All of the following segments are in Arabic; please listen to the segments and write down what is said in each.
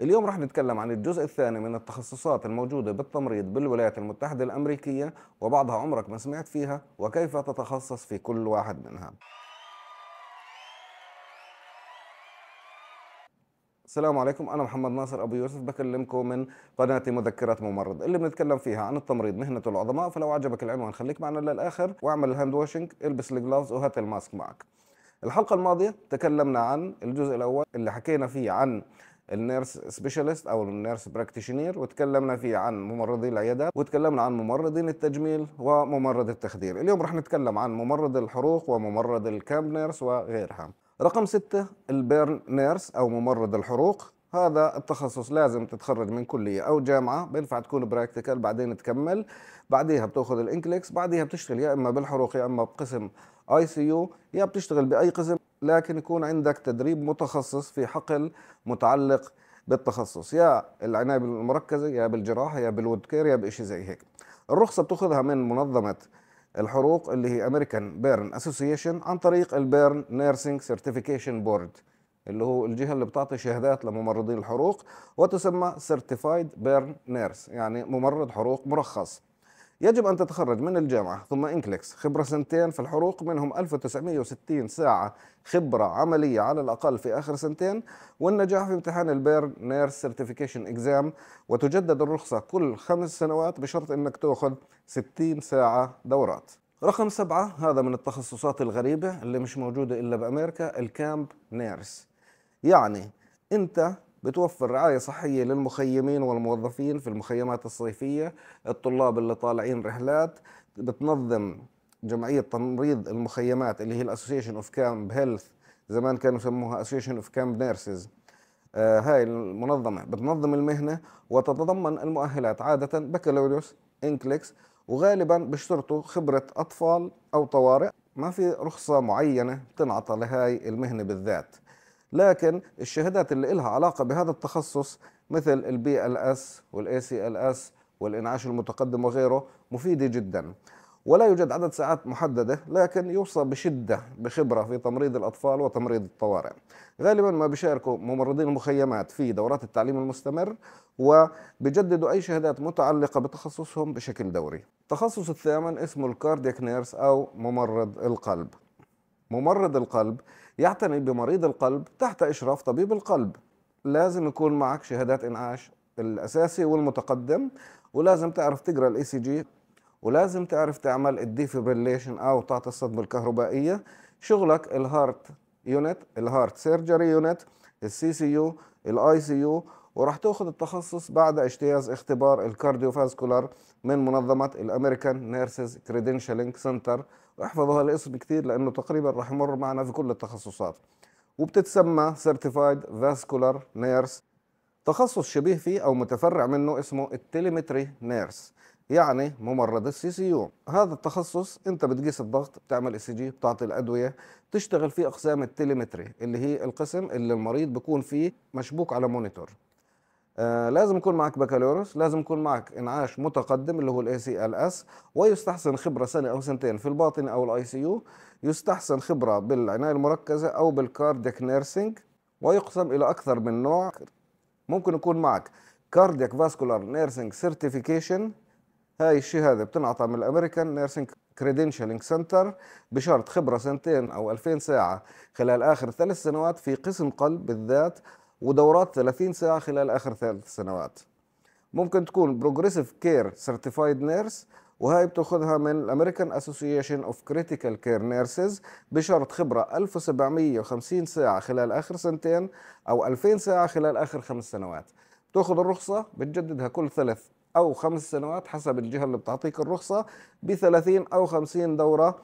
اليوم راح نتكلم عن الجزء الثاني من التخصصات الموجودة بالتمريض بالولايات المتحدة الأمريكية وبعضها عمرك ما سمعت فيها وكيف تتخصص في كل واحد منها السلام عليكم أنا محمد ناصر أبو يوسف بكلمكم من قناة مذكرة ممرض اللي بنتكلم فيها عن التمريض مهنة العظماء فلو عجبك العنوان خليك معنا للآخر واعمل الهاند واشنج البس الجلافز وهات الماسك معك الحلقة الماضية تكلمنا عن الجزء الأول اللي حكينا فيه عن النيرس سبيشالست او النيرس براكتيشنير وتكلمنا فيه عن ممرضي العيادات وتكلمنا عن ممرضين التجميل وممرض التخدير اليوم رح نتكلم عن ممرض الحروق وممرض الكام نيرس وغيرها رقم ستة البيرن نيرس او ممرض الحروق هذا التخصص لازم تتخرج من كلية أو جامعة بينفع تكون براكتيكال بعدين تكمل بعديها بتاخذ الانكليكس بعديها بتشتغل يا إما بالحروق يا إما بقسم اي سي يو يا بتشتغل بأي قسم لكن يكون عندك تدريب متخصص في حقل متعلق بالتخصص يا العنايه المركزه يا بالجراحه يا بالود كير يا بشيء زي هيك الرخصه بتاخذها من منظمه الحروق اللي هي امريكان بيرن اسوسيشن عن طريق البيرن نيرسينج سيرتيفيكيشن بورد اللي هو الجهه اللي بتعطي شهادات لممرضين الحروق وتسمى سيرتيفايد بيرن نيرس يعني ممرض حروق مرخص يجب أن تتخرج من الجامعة ثم إنكليكس خبرة سنتين في الحروق منهم 1960 ساعة خبرة عملية على الأقل في آخر سنتين والنجاح في امتحان البيرن نيرس سيرتيفيكيشن إكزام وتجدد الرخصة كل خمس سنوات بشرط أنك تأخذ 60 ساعة دورات رقم سبعة هذا من التخصصات الغريبة اللي مش موجودة إلا بأمريكا الكامب نيرس يعني أنت بتوفر رعاية صحية للمخيمين والموظفين في المخيمات الصيفية الطلاب اللي طالعين رحلات بتنظم جمعية تمريض المخيمات اللي هي الاسوسيشن اوف كامب هيلث زمان كانوا يسموها اسوسيشن اوف كامب نيرسز هاي المنظمة بتنظم المهنة وتتضمن المؤهلات عادة بكالوريوس انكليكس وغالبا بيشترطوا خبرة أطفال أو طوارئ ما في رخصة معينة بتنعطى لهاي المهنة بالذات لكن الشهادات اللي إلها علاقة بهذا التخصص مثل البي ال اس والاي سي ال اس والانعاش المتقدم وغيره مفيدة جدا ولا يوجد عدد ساعات محددة لكن يوصى بشدة بخبرة في تمريض الأطفال وتمريض الطوارئ غالبا ما بيشاركوا ممرضين المخيمات في دورات التعليم المستمر وبيجددوا أي شهادات متعلقة بتخصصهم بشكل دوري التخصص الثامن اسمه الكاردياك نيرس أو ممرض القلب ممرض القلب يعتني بمريض القلب تحت إشراف طبيب القلب لازم يكون معك شهادات إنعاش الأساسي والمتقدم ولازم تعرف تقرأ الاي سي e جي ولازم تعرف تعمل الديفيبريليشن أو تعطي الصدمة الكهربائية شغلك الهارت يونت الهارت سيرجري يونت السي سي يو الاي سي يو وراح تاخذ التخصص بعد اجتياز اختبار الكارديوفاسكولار من منظمة الامريكان نيرسز كريدنشالينج سنتر واحفظوا هالاسم كثير لانه تقريبا راح يمر معنا في كل التخصصات وبتتسمى سيرتيفايد فاسكولار نيرس تخصص شبيه فيه او متفرع منه اسمه التليمتري نيرس يعني ممرض السي سي يو هذا التخصص انت بتقيس الضغط بتعمل اس جي بتعطي الادويه بتشتغل في اقسام التليمتري اللي هي القسم اللي المريض بيكون فيه مشبوك على مونيتور آه، لازم يكون معك بكالوريوس لازم يكون معك انعاش متقدم اللي هو الاي سي ال اس ويستحسن خبره سنه او سنتين في الباطنه او الاي سي يو يستحسن خبره بالعنايه المركزه او بالكاردياك نيرسينج ويقسم الى اكثر من نوع ممكن يكون معك كاردياك فاسكولار نيرسينج سيرتيفيكيشن هاي الشهاده بتنعطى من الامريكان نيرسينج كريدنشالينج سنتر بشرط خبره سنتين او 2000 ساعه خلال اخر ثلاث سنوات في قسم قلب بالذات ودورات 30 ساعة خلال آخر ثلاث سنوات ممكن تكون بروجريسيف كير سيرتيفايد نيرس وهاي بتاخذها من الامريكان اسوسيشن اوف كريتيكال كير نيرسز بشرط خبره 1750 ساعه خلال اخر سنتين او 2000 ساعه خلال اخر خمس سنوات بتاخذ الرخصه بتجددها كل ثلاث او خمس سنوات حسب الجهه اللي بتعطيك الرخصه ب 30 او 50 دوره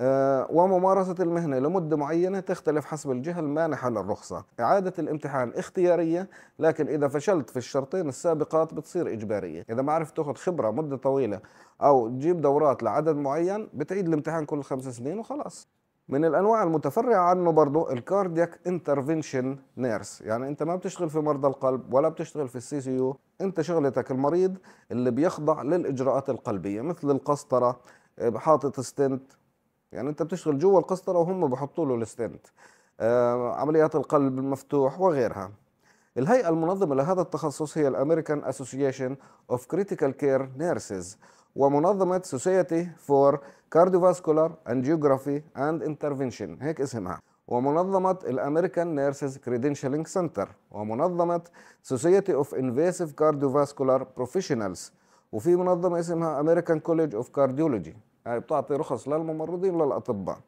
آه، وممارسة المهنة لمدة معينة تختلف حسب الجهة المانحة للرخصة إعادة الامتحان اختيارية لكن إذا فشلت في الشرطين السابقات بتصير إجبارية إذا ما عرفت تاخذ خبرة مدة طويلة أو تجيب دورات لعدد معين بتعيد الامتحان كل خمس سنين وخلاص من الانواع المتفرعه عنه برضه الكاردياك انترفنشن نيرس يعني انت ما بتشتغل في مرضى القلب ولا بتشتغل في السي سي يو انت شغلتك المريض اللي بيخضع للاجراءات القلبيه مثل القسطره آه، حاطط ستنت يعني انت بتشتغل جوا القسطره وهم بحطوا له الستنت آه، عمليات القلب المفتوح وغيرها الهيئة المنظمة لهذا التخصص هي الأمريكان أسوسيشن أوف كريتيكال كير نيرسز ومنظمة سوسايتي فور كارديوفاسكولار أنجيوغرافي أند انترفنشن هيك اسمها ومنظمة الأمريكان نيرسز كريدنشالينج سنتر ومنظمة سوسايتي أوف انفيسيف كارديوفاسكولار بروفيشنالز وفي منظمة اسمها أمريكان كوليدج أوف كارديولوجي يعني بتعطي رخص للممرضين وللاطباء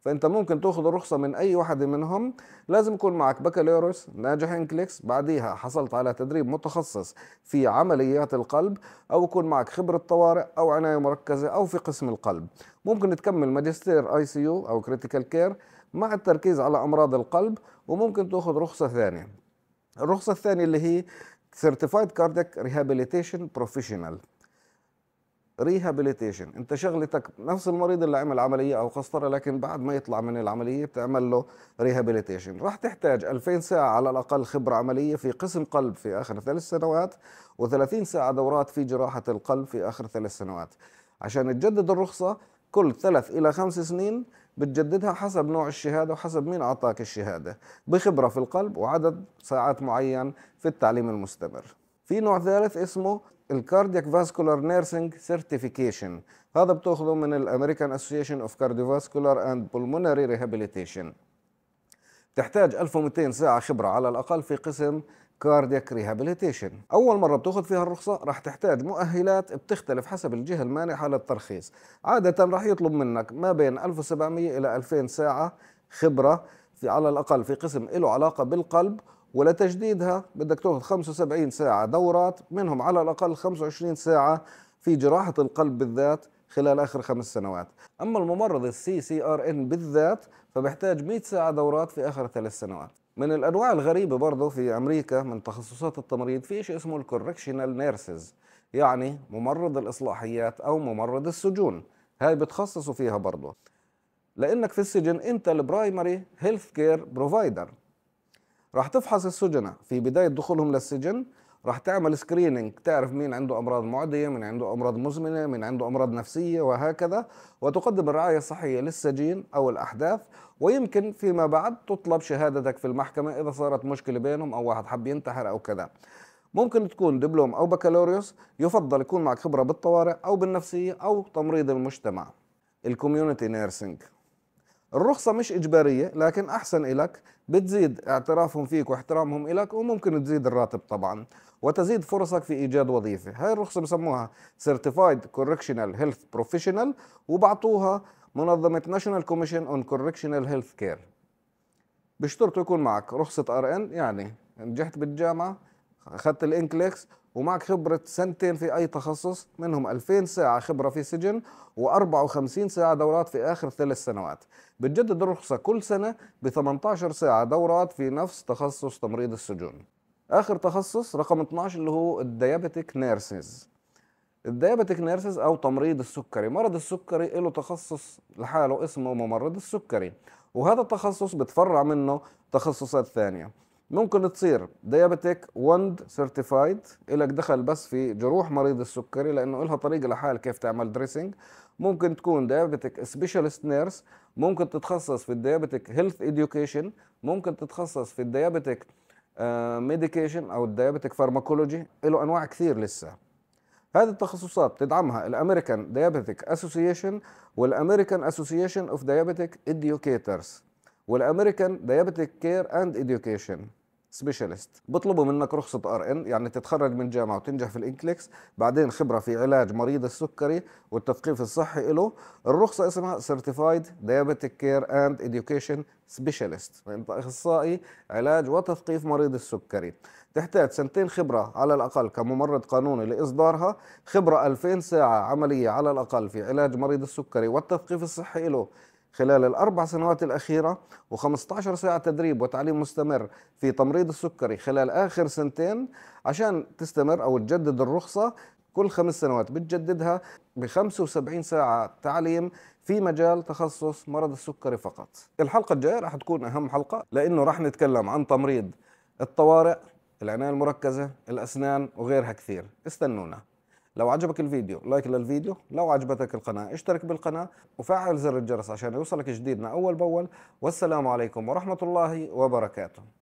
فانت ممكن تاخذ الرخصه من اي واحد منهم لازم يكون معك بكالوريوس ناجح انكليكس بعديها حصلت على تدريب متخصص في عمليات القلب او يكون معك خبره طوارئ او عنايه مركزه او في قسم القلب ممكن تكمل ماجستير اي سي يو او كريتيكال كير مع التركيز على امراض القلب وممكن تاخذ رخصه ثانيه الرخصه الثانيه اللي هي سيرتيفايد كاردياك ريهابيليتيشن بروفيشنال ريهابيليتيشن انت شغلتك نفس المريض اللي عمل عمليه او قسطره لكن بعد ما يطلع من العمليه بتعمل له ريهابيليتيشن راح تحتاج 2000 ساعه على الاقل خبره عمليه في قسم قلب في اخر ثلاث سنوات و30 ساعه دورات في جراحه القلب في اخر ثلاث سنوات عشان تجدد الرخصه كل ثلاث الى خمس سنين بتجددها حسب نوع الشهاده وحسب مين اعطاك الشهاده بخبره في القلب وعدد ساعات معين في التعليم المستمر في نوع ثالث اسمه الكاردياك فاسكولار نيرسينج سيرتيفيكيشن هذا بتاخذه من الامريكان اسوسيشن اوف كارديوفاسكولار اند بولمونري ريهابيليتيشن تحتاج 1200 ساعة خبرة على الأقل في قسم كاردياك ريهابيليتيشن أول مرة بتاخذ فيها الرخصة راح تحتاج مؤهلات بتختلف حسب الجهة المانحة للترخيص عادة راح يطلب منك ما بين 1700 إلى 2000 ساعة خبرة في على الأقل في قسم له علاقة بالقلب ولتجديدها بدك تاخذ 75 ساعة دورات منهم على الأقل 25 ساعة في جراحة القلب بالذات خلال آخر خمس سنوات أما الممرض السي سي ار ان بالذات فبحتاج 100 ساعة دورات في آخر ثلاث سنوات من الأنواع الغريبة برضه في أمريكا من تخصصات التمريض في شيء اسمه الكوركشنال نيرسز يعني ممرض الإصلاحيات أو ممرض السجون هاي بتخصصوا فيها برضه لانك في السجن انت البرايمري هيلث كير بروفايدر راح تفحص السجناء في بداية دخولهم للسجن راح تعمل سكريننج تعرف مين عنده أمراض معدية من عنده أمراض مزمنة من عنده أمراض نفسية وهكذا وتقدم الرعاية الصحية للسجين أو الأحداث ويمكن فيما بعد تطلب شهادتك في المحكمة إذا صارت مشكلة بينهم أو واحد حب ينتحر أو كذا ممكن تكون دبلوم أو بكالوريوس يفضل يكون معك خبرة بالطوارئ أو بالنفسية أو تمريض المجتمع الكوميونتي نيرسينج الرخصة مش إجبارية لكن أحسن إلك بتزيد اعترافهم فيك واحترامهم إلك وممكن تزيد الراتب طبعا وتزيد فرصك في إيجاد وظيفة هاي الرخصة بسموها Certified Correctional Health Professional وبعطوها منظمة National Commission on Correctional Health Care بشترط يكون معك رخصة ار ان يعني نجحت بالجامعة أخذت الإنكليكس ومعك خبرة سنتين في أي تخصص منهم 2000 ساعة خبرة في سجن و54 ساعة دورات في آخر ثلاث سنوات بتجدد الرخصة كل سنة ب 18 ساعة دورات في نفس تخصص تمريض السجون آخر تخصص رقم 12 اللي هو الديابيتك نيرسز الديابيتك نيرسز أو تمريض السكري مرض السكري له تخصص لحاله اسمه ممرض السكري وهذا التخصص بتفرع منه تخصصات ثانية ممكن تصير ديابتيك وند سيرتيفايد إلك دخل بس في جروح مريض السكري لأنه إلها طريقة لحال كيف تعمل دريسنج ممكن تكون ديابتيك سبيشالست نيرس ممكن تتخصص في الديابتيك هيلث إديوكيشن ممكن تتخصص في الديابتيك آه، ميديكيشن أو الديابتيك فارماكولوجي له أنواع كثير لسه هذه التخصصات تدعمها الامريكان ديابيتيك اسوسيشن والامريكان اسوسيشن اوف ديابيتيك اديوكيترز والامريكان ديابيتيك كير اند اديوكيشن سبيشالست بطلبوا منك رخصه ار ان يعني تتخرج من جامعه وتنجح في الانكليكس بعدين خبره في علاج مريض السكري والتثقيف الصحي له الرخصه اسمها سيرتيفايد دايابيتيك كير اند ايديوكيشن سبيشالست فانت اخصائي علاج وتثقيف مريض السكري تحتاج سنتين خبره على الاقل كممرض قانوني لاصدارها خبره 2000 ساعه عمليه على الاقل في علاج مريض السكري والتثقيف الصحي له خلال الأربع سنوات الأخيرة و15 ساعة تدريب وتعليم مستمر في تمريض السكري خلال آخر سنتين عشان تستمر أو تجدد الرخصة كل خمس سنوات بتجددها ب 75 ساعة تعليم في مجال تخصص مرض السكري فقط. الحلقة الجاية راح تكون أهم حلقة لأنه راح نتكلم عن تمريض الطوارئ، العناية المركزة، الأسنان وغيرها كثير، استنونا. لو عجبك الفيديو لايك للفيديو لو عجبتك القناة اشترك بالقناة وفعل زر الجرس عشان يوصلك جديدنا أول بأول والسلام عليكم ورحمة الله وبركاته